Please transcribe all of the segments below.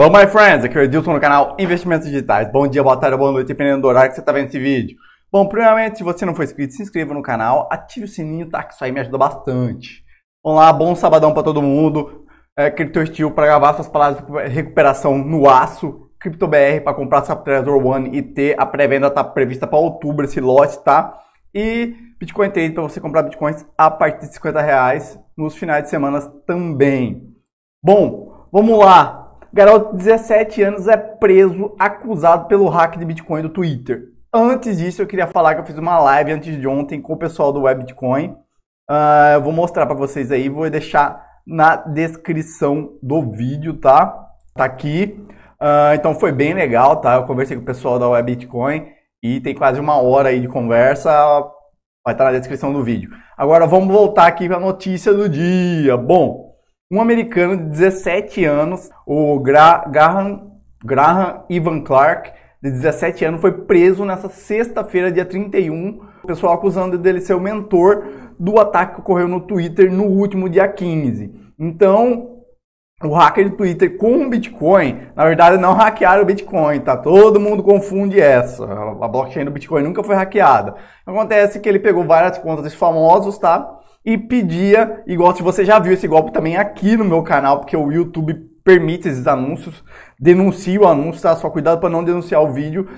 Hello, my friends! Aqui é o Edilson no canal Investimentos Digitais. Bom dia, boa tarde, boa noite, dependendo do horário que você está vendo esse vídeo. Bom, primeiramente, se você não for inscrito, se inscreva no canal, ative o sininho, tá? Que isso aí me ajuda bastante. Vamos lá, bom sabadão para todo mundo. É, Crypto Steel para gravar suas palavras de recuperação no aço. CryptoBR para comprar essa Trezor One IT. A pré-venda está prevista para outubro, esse lote, tá? E Bitcoin Trade para você comprar bitcoins a partir de 50 reais nos finais de semana também. Bom, vamos lá Garoto de 17 anos é preso acusado pelo hack de Bitcoin do Twitter. Antes disso, eu queria falar que eu fiz uma live antes de ontem com o pessoal do Web Bitcoin. Uh, eu vou mostrar para vocês aí, vou deixar na descrição do vídeo, tá? Tá aqui. Uh, então foi bem legal, tá? Eu conversei com o pessoal da Web Bitcoin e tem quase uma hora aí de conversa. Vai estar tá na descrição do vídeo. Agora vamos voltar aqui para a notícia do dia. Bom, um americano de 17 anos, o Gra Graham, Graham Ivan Clark, de 17 anos, foi preso nessa sexta-feira, dia 31. O pessoal acusando dele ser o mentor do ataque que ocorreu no Twitter no último dia 15. Então, o hacker do Twitter com o Bitcoin, na verdade, não hackearam o Bitcoin, tá? Todo mundo confunde essa. A blockchain do Bitcoin nunca foi hackeada. Acontece que ele pegou várias contas de famosos, tá? e pedia, igual se você já viu esse golpe também aqui no meu canal, porque o YouTube permite esses anúncios, denuncia o anúncio, tá? Só cuidado para não denunciar o vídeo.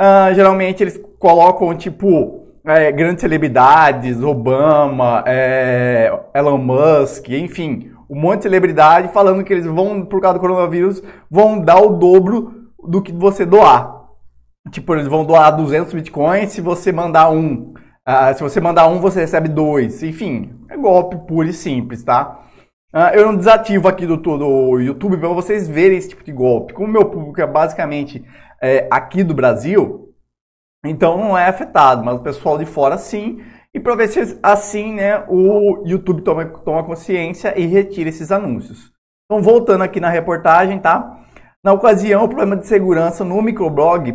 Uh, geralmente eles colocam tipo é, grandes celebridades, Obama, é, Elon Musk, enfim, um monte de celebridade falando que eles vão, por causa do coronavírus, vão dar o dobro do que você doar. Tipo, eles vão doar 200 bitcoins se você mandar um. Ah, se você mandar um, você recebe dois. Enfim, é golpe puro e simples, tá? Ah, eu não desativo aqui do, do YouTube para vocês verem esse tipo de golpe. Como meu público é basicamente é, aqui do Brasil, então não é afetado, mas o pessoal de fora sim. E para ver se assim né, o YouTube toma, toma consciência e retira esses anúncios. Então, voltando aqui na reportagem, tá? Na ocasião, o problema de segurança no microblog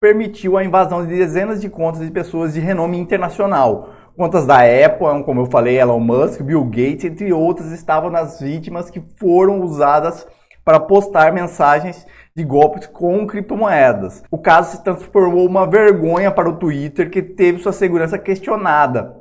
permitiu a invasão de dezenas de contas de pessoas de renome internacional. Contas da Apple, como eu falei, Elon Musk, Bill Gates, entre outras, estavam nas vítimas que foram usadas para postar mensagens de golpes com criptomoedas. O caso se transformou uma vergonha para o Twitter, que teve sua segurança questionada.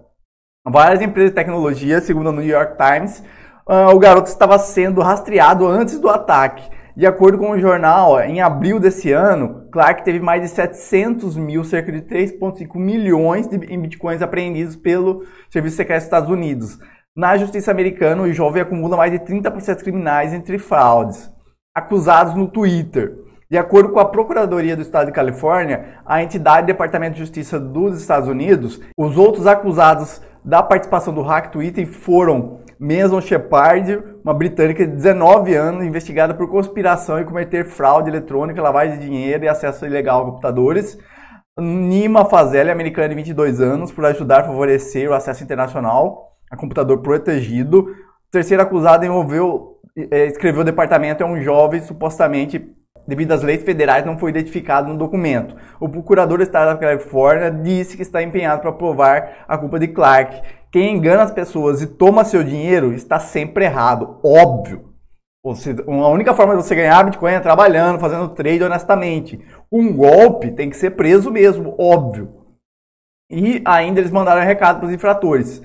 Várias empresas de tecnologia, segundo o New York Times, ah, o garoto estava sendo rastreado antes do ataque. De acordo com o jornal, em abril desse ano, Clark teve mais de 700 mil, cerca de 3,5 milhões de, bitcoins apreendidos pelo Serviço Secreto dos Estados Unidos. Na justiça americana, o jovem acumula mais de 30 processos criminais entre fraudes, acusados no Twitter. De acordo com a Procuradoria do Estado de Califórnia, a entidade Departamento de Justiça dos Estados Unidos, os outros acusados da participação do hack Twitter foram Mason Shepard, uma britânica de 19 anos, investigada por conspiração e cometer fraude eletrônica, lavagem de dinheiro e acesso ilegal a computadores. Nima Fazelli, americana de 22 anos, por ajudar a favorecer o acesso internacional a computador protegido. O terceiro acusado envolveu, eh, escreveu o departamento, é um jovem supostamente devido às leis federais, não foi identificado no documento. O procurador do estado da Califórnia disse que está empenhado para provar a culpa de Clark. Quem engana as pessoas e toma seu dinheiro está sempre errado, óbvio. Você, a única forma de você ganhar Bitcoin é trabalhando, fazendo trade honestamente. Um golpe tem que ser preso mesmo, óbvio. E ainda eles mandaram um recado para os infratores.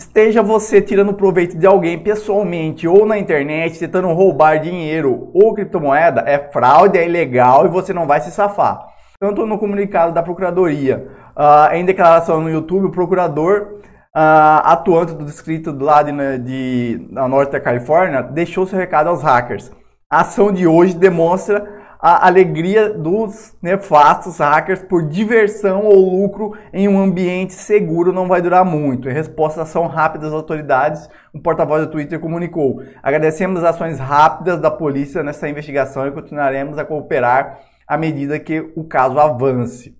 Esteja você tirando proveito de alguém pessoalmente ou na internet, tentando roubar dinheiro ou criptomoeda, é fraude, é ilegal e você não vai se safar. Tanto no comunicado da Procuradoria, uh, em declaração no YouTube, o procurador uh, atuante do distrito do lado né, de, na norte da Califórnia deixou seu recado aos hackers. A ação de hoje demonstra a alegria dos nefastos né, hackers por diversão ou lucro em um ambiente seguro não vai durar muito. Em resposta à ação rápida das autoridades, um porta-voz do Twitter comunicou: Agradecemos as ações rápidas da polícia nessa investigação e continuaremos a cooperar à medida que o caso avance.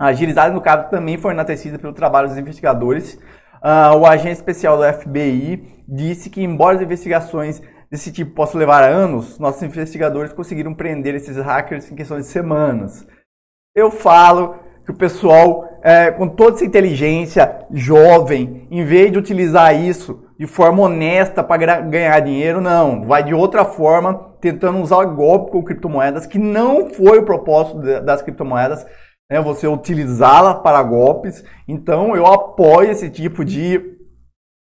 A agilidade no caso também foi enatecida pelo trabalho dos investigadores. Uh, o agente especial do FBI disse que, embora as investigações desse tipo possa levar anos, nossos investigadores conseguiram prender esses hackers em questão de semanas. Eu falo que o pessoal, é, com toda essa inteligência jovem, em vez de utilizar isso de forma honesta para ganhar dinheiro, não. Vai de outra forma, tentando usar golpe com criptomoedas, que não foi o propósito das criptomoedas, né, você utilizá-la para golpes. Então, eu apoio esse tipo de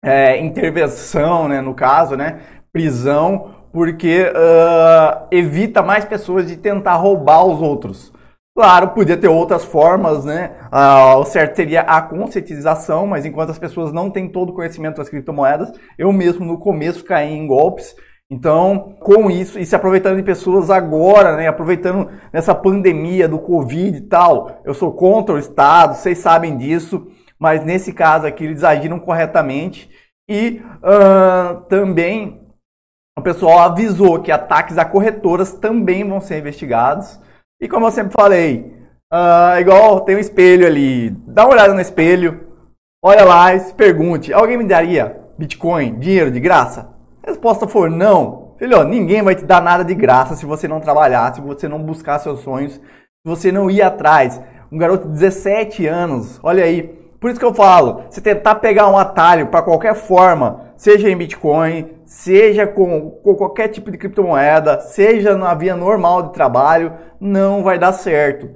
é, intervenção, né, no caso, né, prisão, porque uh, evita mais pessoas de tentar roubar os outros. Claro, podia ter outras formas, né? Ao ah, o certo seria a conscientização, mas enquanto as pessoas não têm todo o conhecimento das criptomoedas, eu mesmo no começo caí em golpes. Então, com isso, e se aproveitando de pessoas agora, né? Aproveitando nessa pandemia do Covid e tal, eu sou contra o Estado, vocês sabem disso, mas nesse caso aqui eles agiram corretamente. E uh, também o pessoal avisou que ataques a corretoras também vão ser investigados. E como eu sempre falei, uh, igual tem um espelho ali, dá uma olhada no espelho, olha lá e se pergunte: alguém me daria Bitcoin, dinheiro de graça? A resposta for não, filho, ninguém vai te dar nada de graça se você não trabalhar, se você não buscar seus sonhos, se você não ir atrás. Um garoto de 17 anos, olha aí. Por isso que eu falo, se tentar pegar um atalho para qualquer forma seja em Bitcoin, seja com, com, qualquer tipo de criptomoeda, seja na via normal de trabalho, não vai dar certo.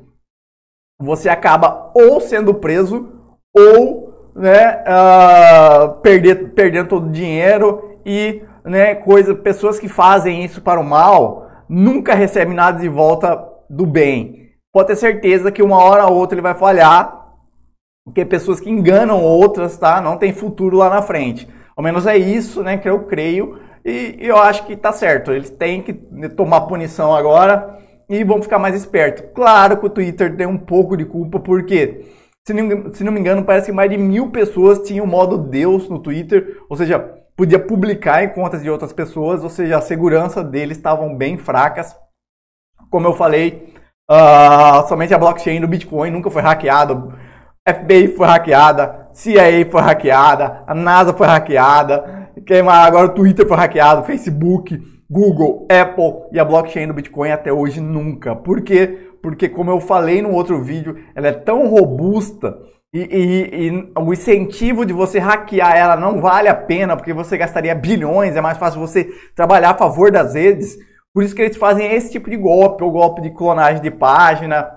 Você acaba ou sendo preso ou né, uh, perder, perdendo todo o dinheiro e né, coisa, pessoas que fazem isso para o mal nunca recebem nada de volta do bem. Pode ter certeza que uma hora ou outra ele vai falhar, porque pessoas que enganam outras, tá? Não tem futuro lá na frente. Ao menos é isso, né, que eu creio. E, e eu acho que tá certo. Eles têm que tomar punição agora e vão ficar mais espertos. Claro que o Twitter tem um pouco de culpa, porque, se não, se não me engano, parece que mais de mil pessoas tinham o modo Deus no Twitter, ou seja, podia publicar em contas de outras pessoas, ou seja, a segurança deles estavam bem fracas. Como eu falei, uh, somente a blockchain do Bitcoin nunca foi hackeada, FBI foi hackeada, CIA foi hackeada, a NASA foi hackeada, queimar agora o Twitter foi hackeado, Facebook, Google, Apple e a blockchain do Bitcoin até hoje nunca. Por quê? Porque, como eu falei no outro vídeo, ela é tão robusta e, e, e, o incentivo de você hackear ela não vale a pena, porque você gastaria bilhões, é mais fácil você trabalhar a favor das redes. Por isso que eles fazem esse tipo de golpe, o golpe de clonagem de página,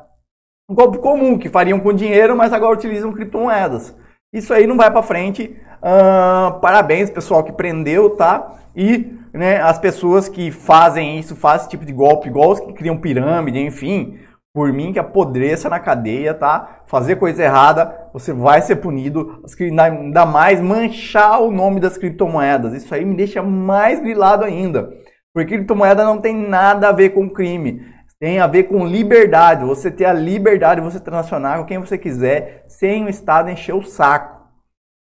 um golpe comum que fariam com dinheiro, mas agora utilizam criptomoedas. Isso aí não vai para frente. Uh, parabéns, pessoal que prendeu, tá? E né, as pessoas que fazem isso, fazem esse tipo de golpe, igual os que criam pirâmide, enfim, por mim que apodreça na cadeia, tá? Fazer coisa errada, você vai ser punido. Ainda mais manchar o nome das criptomoedas. Isso aí me deixa mais grilado ainda. Porque criptomoeda não tem nada a ver com crime. Tem a ver com liberdade, você ter a liberdade de você transacionar com quem você quiser, sem o Estado encher o saco.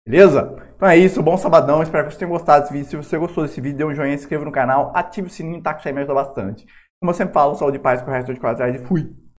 Beleza? Então é isso, bom sabadão, espero que vocês tenham gostado desse vídeo. Se você gostou desse vídeo, dê um joinha, se inscreva no canal, ative o sininho, tá? Que isso aí me ajuda bastante. Como eu sempre falo, saúde e paz pro resto de qualidade e fui!